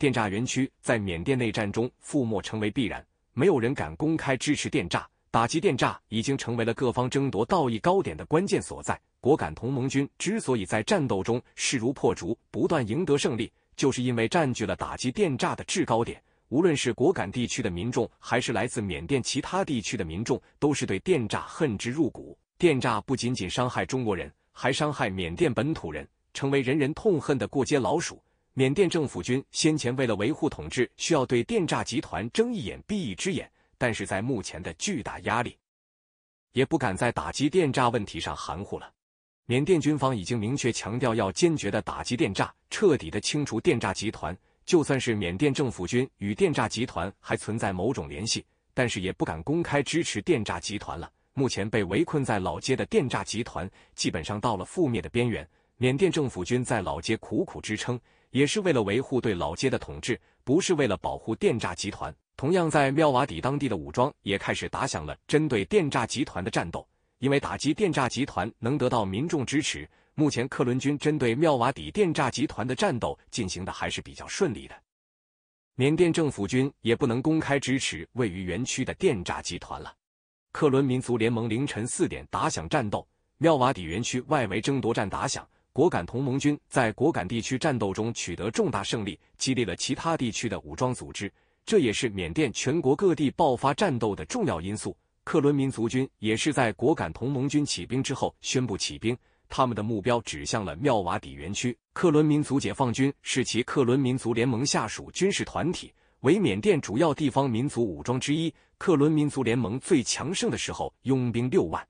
电诈园区在缅甸内战中覆没成为必然，没有人敢公开支持电诈，打击电诈已经成为了各方争夺道义高点的关键所在。果敢同盟军之所以在战斗中势如破竹，不断赢得胜利，就是因为占据了打击电诈的制高点。无论是果敢地区的民众，还是来自缅甸其他地区的民众，都是对电诈恨之入骨。电诈不仅仅伤害中国人，还伤害缅甸本土人，成为人人痛恨的过街老鼠。缅甸政府军先前为了维护统治，需要对电诈集团睁一眼闭一只眼，但是在目前的巨大压力，也不敢在打击电诈问题上含糊了。缅甸军方已经明确强调，要坚决的打击电诈，彻底的清除电诈集团。就算是缅甸政府军与电诈集团还存在某种联系，但是也不敢公开支持电诈集团了。目前被围困在老街的电诈集团，基本上到了覆灭的边缘。缅甸政府军在老街苦苦支撑。也是为了维护对老街的统治，不是为了保护电诈集团。同样，在妙瓦底当地的武装也开始打响了针对电诈集团的战斗，因为打击电诈集团能得到民众支持。目前，克伦军针对妙瓦底电诈集团的战斗进行的还是比较顺利的。缅甸政府军也不能公开支持位于园区的电诈集团了。克伦民族联盟凌晨四点打响战斗，妙瓦底园区外围争夺战打响。果敢同盟军在果敢地区战斗中取得重大胜利，激励了其他地区的武装组织，这也是缅甸全国各地爆发战斗的重要因素。克伦民族军也是在果敢同盟军起兵之后宣布起兵，他们的目标指向了妙瓦底园区。克伦民族解放军是其克伦民族联盟下属军事团体，为缅甸主要地方民族武装之一。克伦民族联盟最强盛的时候，拥兵六万。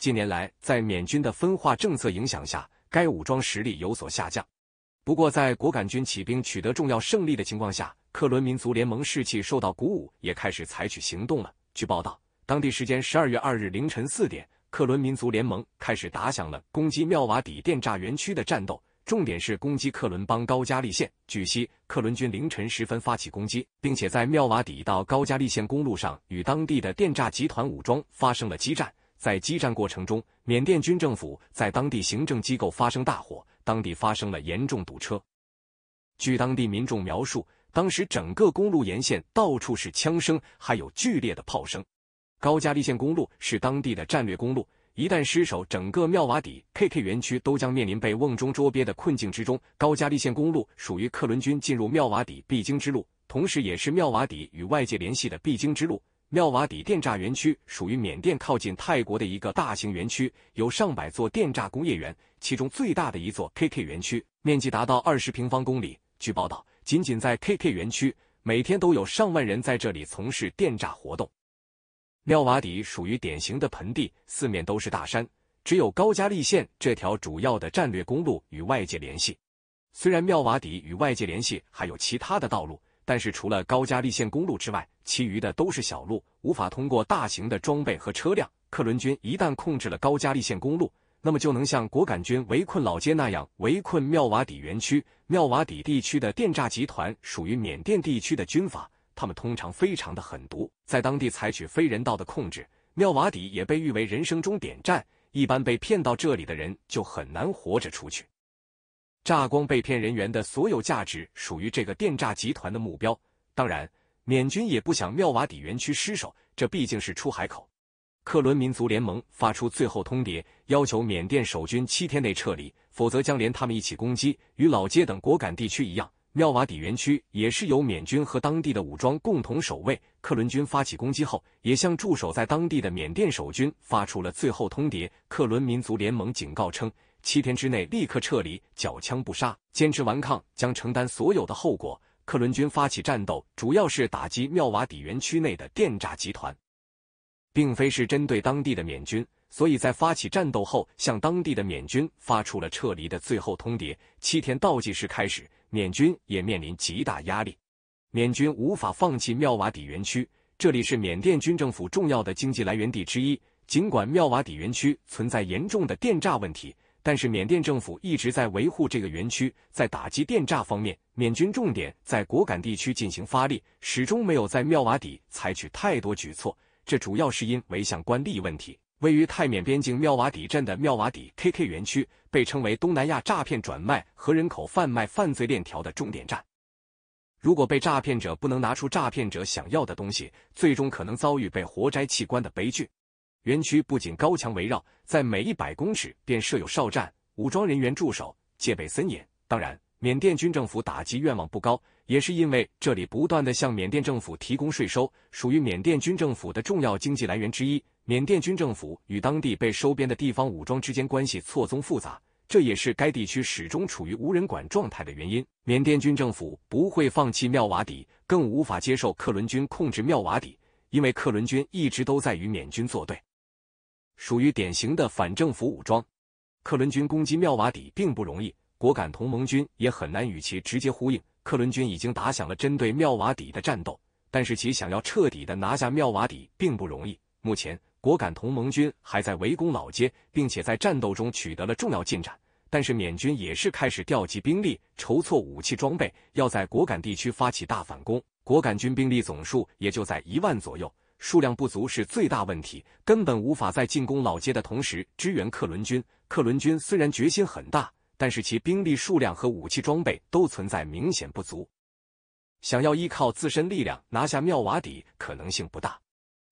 近年来，在缅军的分化政策影响下，该武装实力有所下降，不过在果敢军起兵取得重要胜利的情况下，克伦民族联盟士气受到鼓舞，也开始采取行动了。据报道，当地时间十二月二日凌晨四点，克伦民族联盟开始打响了攻击妙瓦底电诈园区的战斗，重点是攻击克伦邦高加利县。据悉，克伦军凌晨时分发起攻击，并且在妙瓦底到高加利县公路上与当地的电诈集团武装发生了激战。在激战过程中，缅甸军政府在当地行政机构发生大火，当地发生了严重堵车。据当地民众描述，当时整个公路沿线到处是枪声，还有剧烈的炮声。高加利线公路是当地的战略公路，一旦失守，整个妙瓦底 KK 园区都将面临被瓮中捉鳖的困境之中。高加利线公路属于克伦军进入妙瓦底必经之路，同时也是妙瓦底与外界联系的必经之路。妙瓦底电诈园区属于缅甸靠近泰国的一个大型园区，有上百座电诈工业园，其中最大的一座 KK 园区面积达到二十平方公里。据报道，仅仅在 KK 园区，每天都有上万人在这里从事电诈活动。妙瓦底属于典型的盆地，四面都是大山，只有高加利县这条主要的战略公路与外界联系。虽然妙瓦底与外界联系还有其他的道路。但是除了高加利线公路之外，其余的都是小路，无法通过大型的装备和车辆。克伦军一旦控制了高加利线公路，那么就能像果敢军围困老街那样围困妙瓦底园区。妙瓦底地区的电诈集团属于缅甸地区的军阀，他们通常非常的狠毒，在当地采取非人道的控制。妙瓦底也被誉为人生终点站，一般被骗到这里的人就很难活着出去。炸光被骗人员的所有价值，属于这个电诈集团的目标。当然，缅军也不想妙瓦底园区失守，这毕竟是出海口。克伦民族联盟发出最后通牒，要求缅甸守军七天内撤离，否则将连他们一起攻击。与老街等果敢地区一样，妙瓦底园区也是由缅军和当地的武装共同守卫。克伦军发起攻击后，也向驻守在当地的缅甸守军发出了最后通牒。克伦民族联盟警告称。七天之内立刻撤离，缴枪不杀，坚持顽抗将承担所有的后果。克伦军发起战斗，主要是打击妙瓦底园区内的电诈集团，并非是针对当地的缅军，所以在发起战斗后，向当地的缅军发出了撤离的最后通牒。七天倒计时开始，缅军也面临极大压力。缅军无法放弃妙瓦底园区，这里是缅甸军政府重要的经济来源地之一。尽管妙瓦底园区存在严重的电诈问题。但是缅甸政府一直在维护这个园区，在打击电诈方面，缅军重点在果敢地区进行发力，始终没有在妙瓦底采取太多举措。这主要是因为相关利益问题。位于泰缅边境妙瓦底镇的妙瓦底 KK 园区，被称为东南亚诈骗转卖和人口贩卖犯罪链条的重点站。如果被诈骗者不能拿出诈骗者想要的东西，最终可能遭遇被活摘器官的悲剧。园区不仅高墙围绕，在每一百公尺便设有哨站，武装人员驻守，戒备森严。当然，缅甸军政府打击愿望不高，也是因为这里不断的向缅甸政府提供税收，属于缅甸军政府的重要经济来源之一。缅甸军政府与当地被收编的地方武装之间关系错综复杂，这也是该地区始终处于无人管状态的原因。缅甸军政府不会放弃妙瓦底，更无法接受克伦军控制妙瓦底，因为克伦军一直都在与缅军作对。属于典型的反政府武装，克伦军攻击妙瓦底并不容易，果敢同盟军也很难与其直接呼应。克伦军已经打响了针对妙瓦底的战斗，但是其想要彻底的拿下妙瓦底并不容易。目前，果敢同盟军还在围攻老街，并且在战斗中取得了重要进展。但是，缅军也是开始调集兵力，筹措武器装备，要在果敢地区发起大反攻。果敢军兵力总数也就在一万左右。数量不足是最大问题，根本无法在进攻老街的同时支援克伦军。克伦军虽然决心很大，但是其兵力数量和武器装备都存在明显不足，想要依靠自身力量拿下妙瓦底可能性不大。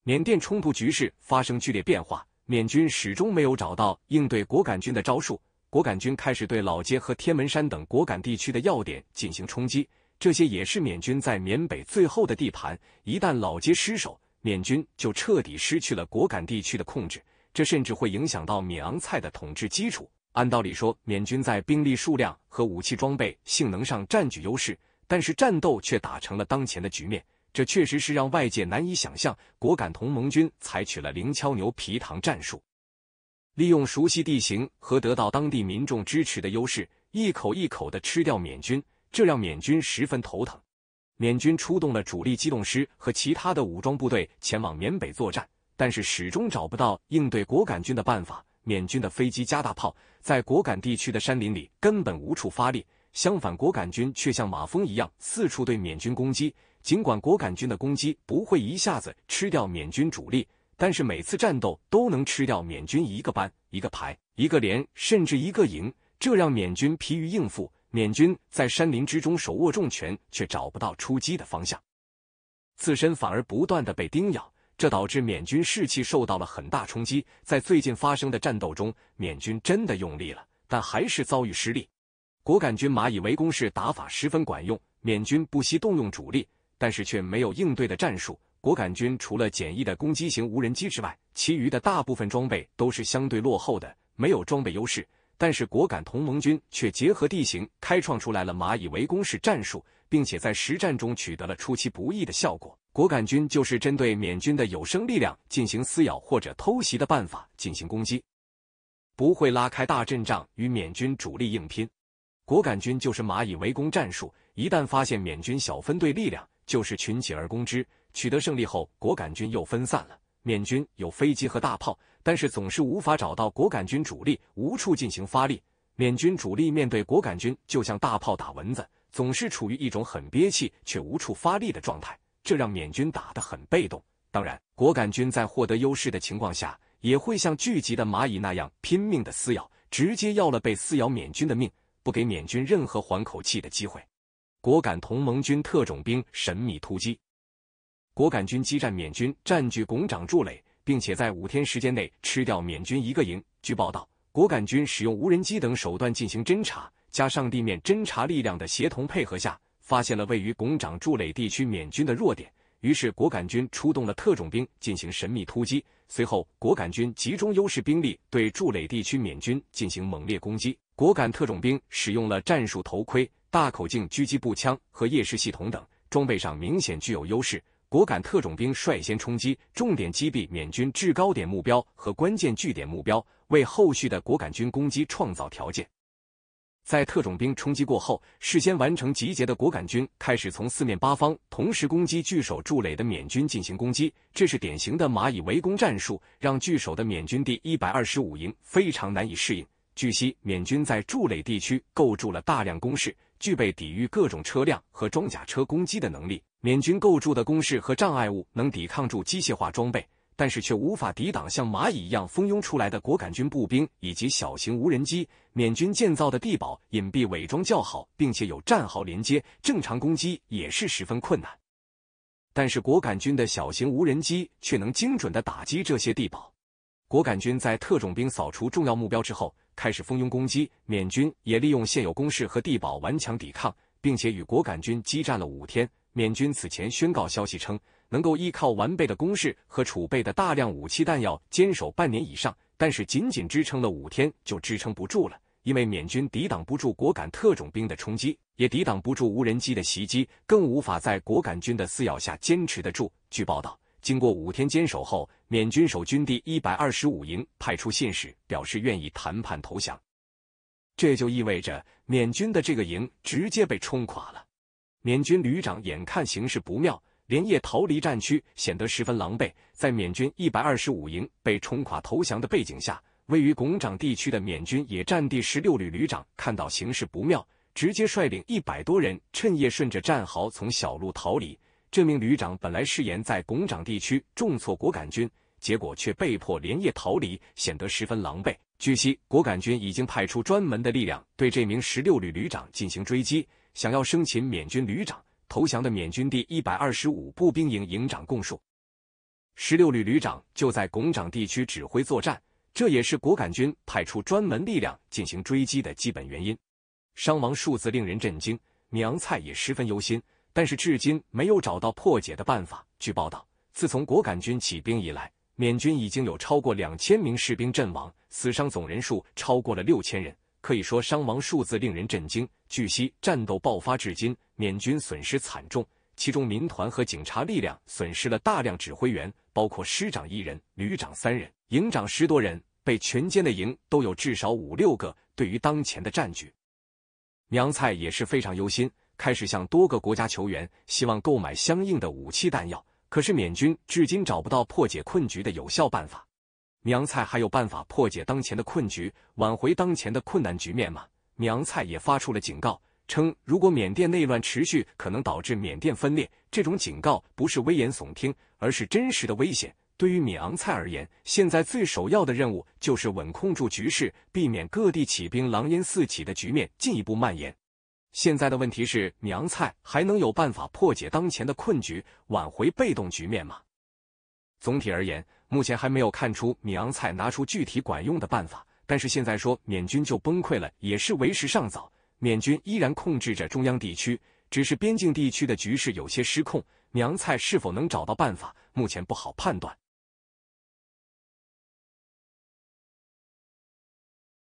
缅甸冲突局势发生剧烈变化，缅军始终没有找到应对果敢军的招数，果敢军开始对老街和天门山等果敢地区的要点进行冲击，这些也是缅军在缅北最后的地盘。一旦老街失守，缅军就彻底失去了果敢地区的控制，这甚至会影响到缅昂菜的统治基础。按道理说，缅军在兵力数量和武器装备性能上占据优势，但是战斗却打成了当前的局面，这确实是让外界难以想象。果敢同盟军采取了“零敲牛皮糖”战术，利用熟悉地形和得到当地民众支持的优势，一口一口的吃掉缅军，这让缅军十分头疼。缅军出动了主力机动师和其他的武装部队前往缅北作战，但是始终找不到应对果敢军的办法。缅军的飞机加大炮在果敢地区的山林里根本无处发力，相反，果敢军却像马蜂一样四处对缅军攻击。尽管果敢军的攻击不会一下子吃掉缅军主力，但是每次战斗都能吃掉缅军一个班、一个排、一个连，甚至一个营，这让缅军疲于应付。缅军在山林之中手握重拳，却找不到出击的方向，自身反而不断的被叮咬，这导致缅军士气受到了很大冲击。在最近发生的战斗中，缅军真的用力了，但还是遭遇失利。果敢军蚂蚁围攻式打法十分管用，缅军不惜动用主力，但是却没有应对的战术。果敢军除了简易的攻击型无人机之外，其余的大部分装备都是相对落后的，没有装备优势。但是果敢同盟军却结合地形，开创出来了蚂蚁围攻式战术，并且在实战中取得了出其不意的效果。果敢军就是针对缅军的有生力量进行撕咬或者偷袭的办法进行攻击，不会拉开大阵仗与缅军主力硬拼。果敢军就是蚂蚁围攻战术，一旦发现缅军小分队力量，就是群起而攻之，取得胜利后，果敢军又分散了。缅军有飞机和大炮。但是总是无法找到果敢军主力，无处进行发力。缅军主力面对果敢军就像大炮打蚊子，总是处于一种很憋气却无处发力的状态，这让缅军打得很被动。当然，果敢军在获得优势的情况下，也会像聚集的蚂蚁那样拼命的撕咬，直接要了被撕咬缅军的命，不给缅军任何缓口气的机会。果敢同盟军特种兵神秘突击，果敢军激战缅军，占据拱掌筑垒。并且在五天时间内吃掉缅军一个营。据报道，果敢军使用无人机等手段进行侦查，加上地面侦察力量的协同配合下，发现了位于拱长驻垒地区缅军的弱点。于是，果敢军出动了特种兵进行神秘突击。随后，果敢军集中优势兵力对驻垒地区缅军进行猛烈攻击。果敢特种兵使用了战术头盔、大口径狙击步枪和夜视系统等装备，上明显具有优势。果敢特种兵率先冲击，重点击毙缅军制高点目标和关键据点目标，为后续的果敢军攻击创造条件。在特种兵冲击过后，事先完成集结的果敢军开始从四面八方同时攻击据守筑垒的缅军进行攻击，这是典型的蚂蚁围攻战术，让据守的缅军第一百二十五营非常难以适应。据悉，缅军在筑垒地区构筑了大量工事，具备抵御各种车辆和装甲车攻击的能力。缅军构筑的工事和障碍物能抵抗住机械化装备，但是却无法抵挡像蚂蚁一样蜂拥出来的果敢军步兵以及小型无人机。缅军建造的地堡隐蔽伪装较好，并且有战壕连接，正常攻击也是十分困难。但是果敢军的小型无人机却能精准的打击这些地堡。果敢军在特种兵扫除重要目标之后，开始蜂拥攻击。缅军也利用现有工事和地堡顽强抵抗，并且与果敢军激战了五天。缅军此前宣告消息称，能够依靠完备的工事和储备的大量武器弹药坚守半年以上，但是仅仅支撑了五天就支撑不住了，因为缅军抵挡不住果敢特种兵的冲击，也抵挡不住无人机的袭击，更无法在果敢军的撕咬下坚持得住。据报道。经过五天坚守后，缅军守军第一百二十五营派出信使，表示愿意谈判投降。这就意味着，缅军的这个营直接被冲垮了。缅军旅长眼看形势不妙，连夜逃离战区，显得十分狼狈。在缅军一百二十五营被冲垮投降的背景下，位于拱长地区的缅军野战第十六旅旅长看到形势不妙，直接率领一百多人趁夜顺着战壕从小路逃离。这名旅长本来誓言在拱长地区重挫果敢军，结果却被迫连夜逃离，显得十分狼狈。据悉，果敢军已经派出专门的力量对这名十六旅旅长进行追击，想要生擒缅军旅长。投降的缅军第一百二十五步兵营营长供述，十六旅旅长就在拱长地区指挥作战，这也是果敢军派出专门力量进行追击的基本原因。伤亡数字令人震惊，米昂蔡也十分忧心。但是至今没有找到破解的办法。据报道，自从果敢军起兵以来，缅军已经有超过两千名士兵阵亡，死伤总人数超过了六千人，可以说伤亡数字令人震惊。据悉，战斗爆发至今，缅军损失惨重，其中民团和警察力量损失了大量指挥员，包括师长一人、旅长三人、营长十多人，被全歼的营都有至少五六个。对于当前的战局，娘菜也是非常忧心。开始向多个国家求援，希望购买相应的武器弹药。可是缅军至今找不到破解困局的有效办法。敏昂猜还有办法破解当前的困局，挽回当前的困难局面吗？敏昂猜也发出了警告，称如果缅甸内乱持续，可能导致缅甸分裂。这种警告不是危言耸听，而是真实的危险。对于缅昂菜而言，现在最首要的任务就是稳控住局势，避免各地起兵、狼烟四起的局面进一步蔓延。现在的问题是，娘菜还能有办法破解当前的困局，挽回被动局面吗？总体而言，目前还没有看出娘菜拿出具体管用的办法。但是现在说缅军就崩溃了，也是为时尚早。缅军依然控制着中央地区，只是边境地区的局势有些失控。娘菜是否能找到办法，目前不好判断。